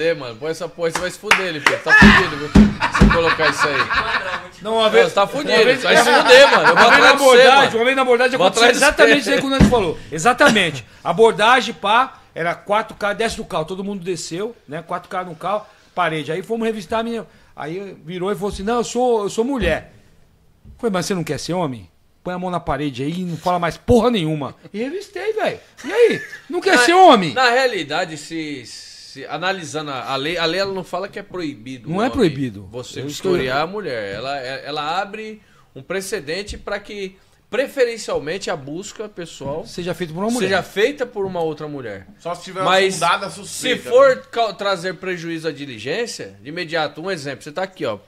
fuder, mano. Põe essa porra, você vai se fuder, Lipe. Tá fudido, viu? Se colocar isso aí. Não, uma vez. Você tá fudido, vez, vai se fuder, mano. Eu uma, vez na abordagem, uma vez na abordagem aconteceu exatamente isso aí que o Nando falou. Exatamente. Abordagem, pá, era 4K, desce do carro, todo mundo desceu, né? 4K no carro, parede. Aí fomos revistar a minha. Aí virou e falou assim: não, eu sou, eu sou mulher. Falei, mas você não quer ser homem? põe a mão na parede aí e não fala mais porra nenhuma. E revistei, velho. E aí? Não quer na, ser homem? Na realidade, se, se, analisando a, a lei, a lei ela não fala que é proibido. Não é proibido. Você vistoriar estou... a mulher. Ela, é, ela abre um precedente para que, preferencialmente, a busca pessoal seja feita por uma mulher. Seja feita por uma outra mulher. Só se tiver Mas, fundada suspeita. Se né? for né? trazer prejuízo à diligência, de imediato, um exemplo, você está aqui, ó.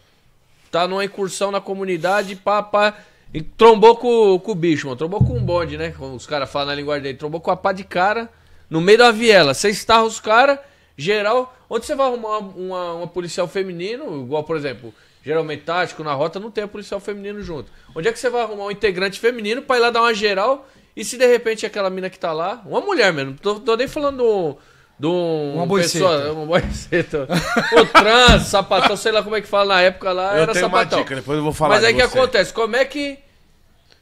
Tá numa incursão na comunidade, pá, pá, e trombou com, com o bicho, mano. Trombou com um bonde, né? Como os caras falam na linguagem dele. Trombou com a pá de cara no meio da viela. Você estarra os caras Geral, onde você vai arrumar uma, uma policial feminino, igual, por exemplo, geralmente tático na rota, não tem a policial feminino junto. Onde é que você vai arrumar um integrante feminino pra ir lá dar uma geral? E se de repente aquela mina que tá lá, uma mulher mesmo, tô, tô nem falando de um. Uma boiceta. uma boiceta. o trans, sapatão, sei lá como é que fala na época lá, eu era tenho sapatão. Uma dica, depois eu vou falar Mas aí que você. acontece, como é que.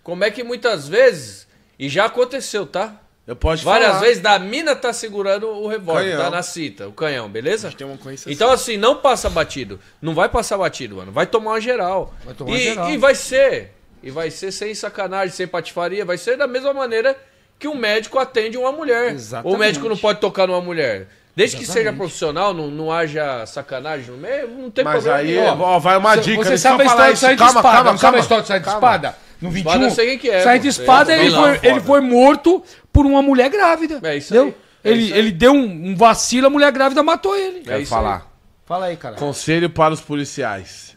Como é que muitas vezes. E já aconteceu, tá? Eu posso Várias falar. vezes da mina tá segurando o revólver, tá na cita, o canhão, beleza? Tem uma coisa então assim. assim, não passa batido. Não vai passar batido, mano. Vai tomar uma geral. Vai tomar e, geral. E vai ser, e vai ser sem sacanagem, sem patifaria, vai ser da mesma maneira que um médico atende uma mulher. Exatamente. Ou o médico não pode tocar numa mulher. Desde Exatamente. que seja profissional, não, não haja sacanagem no meio, não tem Mas problema. Mas aí, ó, vai uma dica. Você sabe a história de sair de espada? Calma, calma, calma. Sabe a história de sair de espada? No 21. Espada, sei que é, Sai de espada, é, ele, foi, ele foi morto por uma mulher grávida. É isso entendeu? aí. É ele, aí. ele deu um, vacilo, a mulher grávida matou ele. É Quero é falar. Aí. Fala aí, cara. Conselho para os policiais.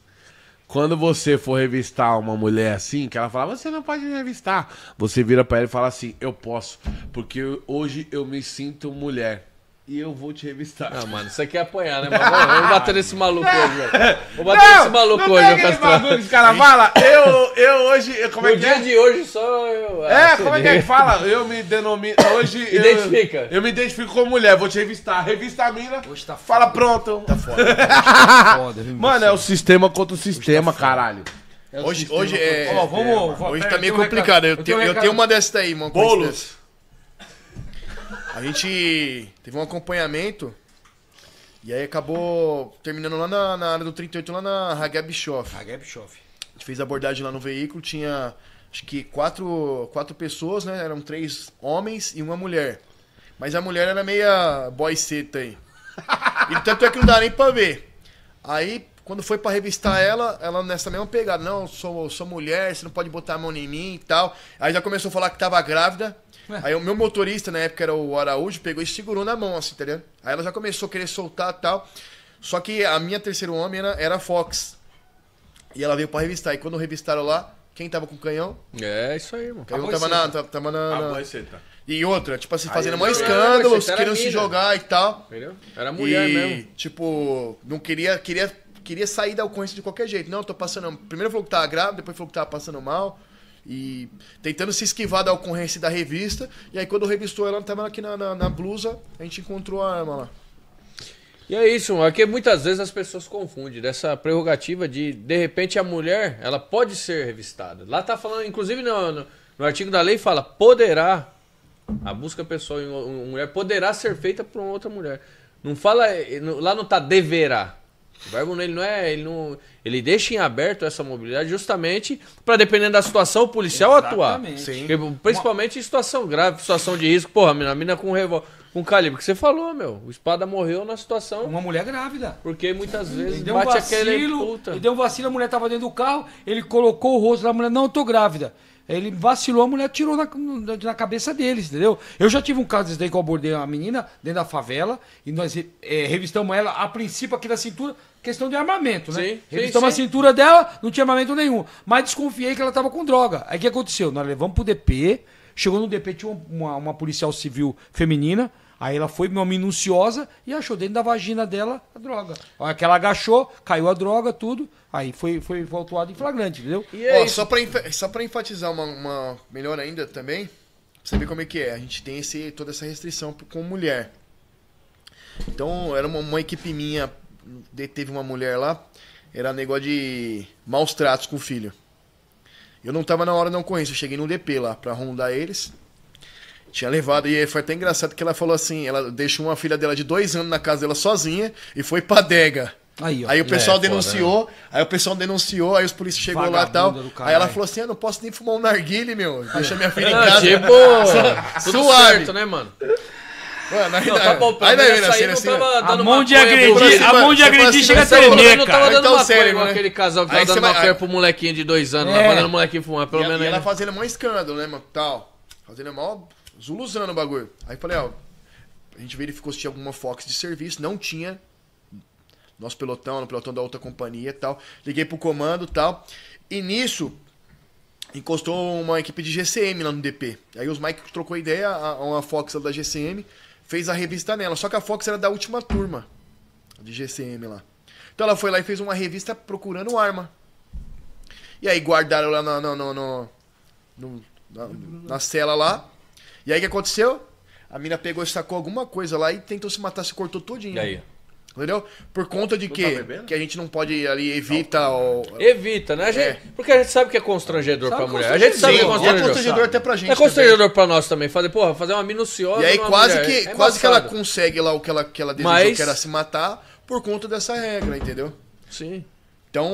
Quando você for revistar uma mulher assim, que ela fala, você não pode revistar. Você vira para ela e fala assim, eu posso, porque hoje eu me sinto mulher e eu vou te revistar. Ah, mano, você quer é apanhar, né? Mas vamos bater nesse maluco hoje, velho. Vou bater nesse maluco não hoje, tem aquele bagulho que os eu, eu hoje, eu, como é no é que é? dia de hoje só eu... Ah, é, como é que é que fala? Eu me denomino, hoje... Identifica. Eu, eu, me identifico como mulher, vou te revistar. Revista a mina, hoje tá foda, fala pronto. Tá foda. Tá foda mano, é o sistema contra o tá sistema, tá caralho. É hoje, hoje é, é... Ó, vamos... É, hoje tá meio complicado, eu, tenho, eu tenho uma dessa aí mano. Bolos. A gente teve um acompanhamento e aí acabou terminando lá na, na área do 38, lá na Hageb Bischoff. Hageb A gente fez abordagem lá no veículo, tinha acho que quatro, quatro pessoas, né? Eram três homens e uma mulher. Mas a mulher era meia boy seta aí. E tanto é que não dá nem pra ver. Aí quando foi para revistar ela, ela nessa mesma pegada, não, sou, sou mulher, você não pode botar a mão em mim e tal. Aí já começou a falar que tava grávida. É. Aí o meu motorista, na época era o Araújo, pegou e segurou na mão, assim, entendeu? Aí ela já começou a querer soltar e tal. Só que a minha terceira homem era, era a Fox. E ela veio pra revistar. E quando revistaram lá, quem tava com o canhão? É, isso aí, mano. Canhão tava na, tava, tava na. na... E outra, tipo assim, fazendo mais escândalo, querendo se jogar e tal. Entendeu? Era mulher e, mesmo. Tipo, não queria, queria queria sair da ocorrência de qualquer jeito. Não, tô passando. Primeiro falou que tava grávida, depois falou que tava passando mal. E tentando se esquivar da ocorrência da revista. E aí, quando revistou ela, tava aqui na, na, na blusa, a gente encontrou a arma lá. E é isso, é que muitas vezes as pessoas confundem dessa prerrogativa de, de repente, a mulher, ela pode ser revistada. Lá tá falando, inclusive no, no, no artigo da lei fala, poderá, a busca pessoal em uma mulher poderá ser feita por outra mulher. Não fala, eh, lá não tá deverá. O verbo ele não é, ele não, ele deixa em aberto essa mobilidade justamente para dependendo da situação o policial Exatamente. atuar. Sim. Porque, principalmente em situação grave, situação de risco, porra, a mina, a mina com revólver um calibre que você falou, meu. O Espada morreu na situação. Uma mulher grávida. Porque muitas vezes ele deu bate um vacilo, puta. Ele deu um vacilo, a mulher tava dentro do carro, ele colocou o rosto da mulher, não, eu tô grávida. Ele vacilou, a mulher tirou na, na cabeça deles, entendeu? Eu já tive um caso desse daí que eu abordei uma menina dentro da favela e nós é, revistamos ela, a princípio aqui da cintura, questão de armamento, né? Sim, revistamos sim, sim. a cintura dela, não tinha armamento nenhum. Mas desconfiei que ela tava com droga. Aí o que aconteceu? Nós levamos pro DP, chegou no DP, tinha uma, uma policial civil feminina, Aí ela foi uma minuciosa e achou dentro da vagina dela a droga. Olha que ela agachou, caiu a droga, tudo. Aí foi, foi autuado em flagrante, entendeu? E é Ó, só pra, só pra enfatizar uma, uma, melhor ainda também, pra você ver como é que é. A gente tem esse, toda essa restrição com mulher. Então, era uma, uma equipe minha, teve uma mulher lá, era negócio de maus tratos com o filho. Eu não tava na hora não conheço. eu cheguei no DP lá pra rondar eles. Tinha levado, e foi até engraçado que ela falou assim: ela deixou uma filha dela de dois anos na casa dela sozinha e foi pra Dega. Aí, aí, o pessoal é, denunciou, foda, né? aí o pessoal denunciou, aí os polícias chegou lá e tal. Aí ela falou assim: Eu ah, não posso nem fumar um narguile, meu. Deixa minha filha em casa. Tipo, suave. né, mano? Mano, aí, não, tá aí, aí, aí, não assim, tava dando a mão de agredir, a mão de agredir chega a tremer, não tava dando então, sério, igual né? aquele casal que tava tá dando uma vai... pro molequinho de dois anos, é. lá mandando o molequinho fumar, pelo menos. E ela fazendo mó escândalo, né, mano, tal. Fazendo mó Zuluzano o bagulho. Aí falei, ó, a gente verificou se tinha alguma Fox de serviço, não tinha. Nosso pelotão, no pelotão da outra companhia e tal. Liguei pro comando e tal. E nisso, encostou uma equipe de GCM lá no DP. Aí os Mike trocou ideia, a, uma Fox da GCM fez a revista nela. Só que a Fox era da última turma de GCM lá. Então ela foi lá e fez uma revista procurando arma. E aí guardaram lá no, no, no, no na, na cela lá. E aí o que aconteceu? A mina pegou e sacou alguma coisa lá e tentou se matar, se cortou tudinho. E aí? Entendeu? Por conta de que, tá que a gente não pode ali, evita o. Evita, né? A gente, é. Porque a gente sabe que é constrangedor sabe pra mulher. A gente sabe que é, é constrangedor. É constrangedor até pra gente. É constrangedor também. pra nós também. Fazer, porra, fazer uma minuciosa. E aí quase, que, é quase que ela consegue lá o que ela, que ela desejou, Mas... que era se matar, por conta dessa regra, entendeu? Sim. Então,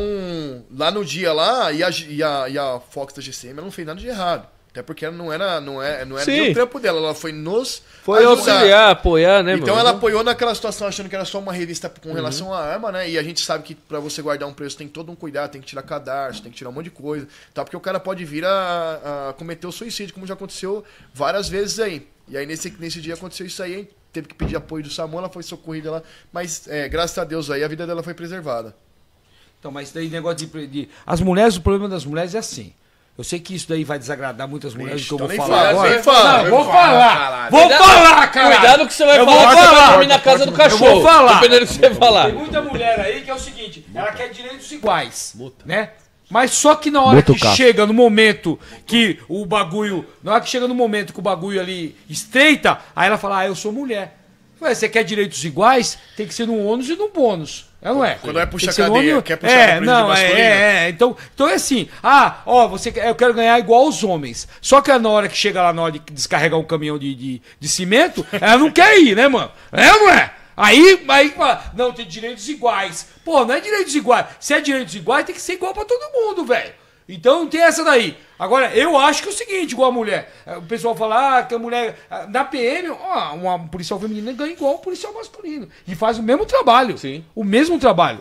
lá no dia lá, e a, e a, e a Fox da GCM, ela não fez nada de errado. Até porque ela não era, não era, é, não era nem o trampo dela, ela foi nos. Foi ajudar. auxiliar, apoiar, né, Então mano? ela apoiou naquela situação achando que era só uma revista com uhum. relação uhum. à arma, né? E a gente sabe que para você guardar um preço tem todo um cuidado, tem que tirar cadarço, tem que tirar um monte de coisa. Tá? Porque o cara pode vir a, a cometer o suicídio, como já aconteceu várias vezes aí. E aí nesse, nesse dia aconteceu isso aí, hein? teve que pedir apoio do Samu, ela foi socorrida lá. Mas é, graças a Deus aí a vida dela foi preservada. Então, mas daí negócio de, de. As mulheres, o problema das mulheres é assim. Eu sei que isso daí vai desagradar muitas mulheres Ixi, que eu então vou falar agora. Não, fala, vou falar. falar. Vou falar, cara. Cuidado que você vai eu falar, falar. você vai na casa do cachorro. Eu vou falar. Dependendo do que você falar. Tem muita mulher aí que é o seguinte, Muta. ela quer direitos iguais, Muta. né? Mas só que na hora Muta que chega no momento que o bagulho, na hora que chega no momento que o bagulho ali estreita, aí ela fala: "Ah, eu sou mulher". Ué, você quer direitos iguais? Tem que ser num ônus e num bônus. Ela é não é. Quando é puxa cadeia, nome... quer puxar é, não, é, é, é, Então, então é assim. Ah, ó, você, eu quero ganhar igual os homens. Só que na hora que chega lá na hora de descarregar um caminhão de, de, de cimento, ela não quer ir, né, mano? É ou não é? Aí, aí fala, não, tem direitos iguais. Pô, não é direitos iguais. Se é direitos iguais, tem que ser igual para todo mundo, velho. Então não tem essa daí. Agora, eu acho que é o seguinte, igual a mulher. É, o pessoal fala ah, que a mulher. Ah, na PM, ó, uma policial feminina ganha igual um policial masculino. E faz o mesmo trabalho. Sim. O mesmo trabalho.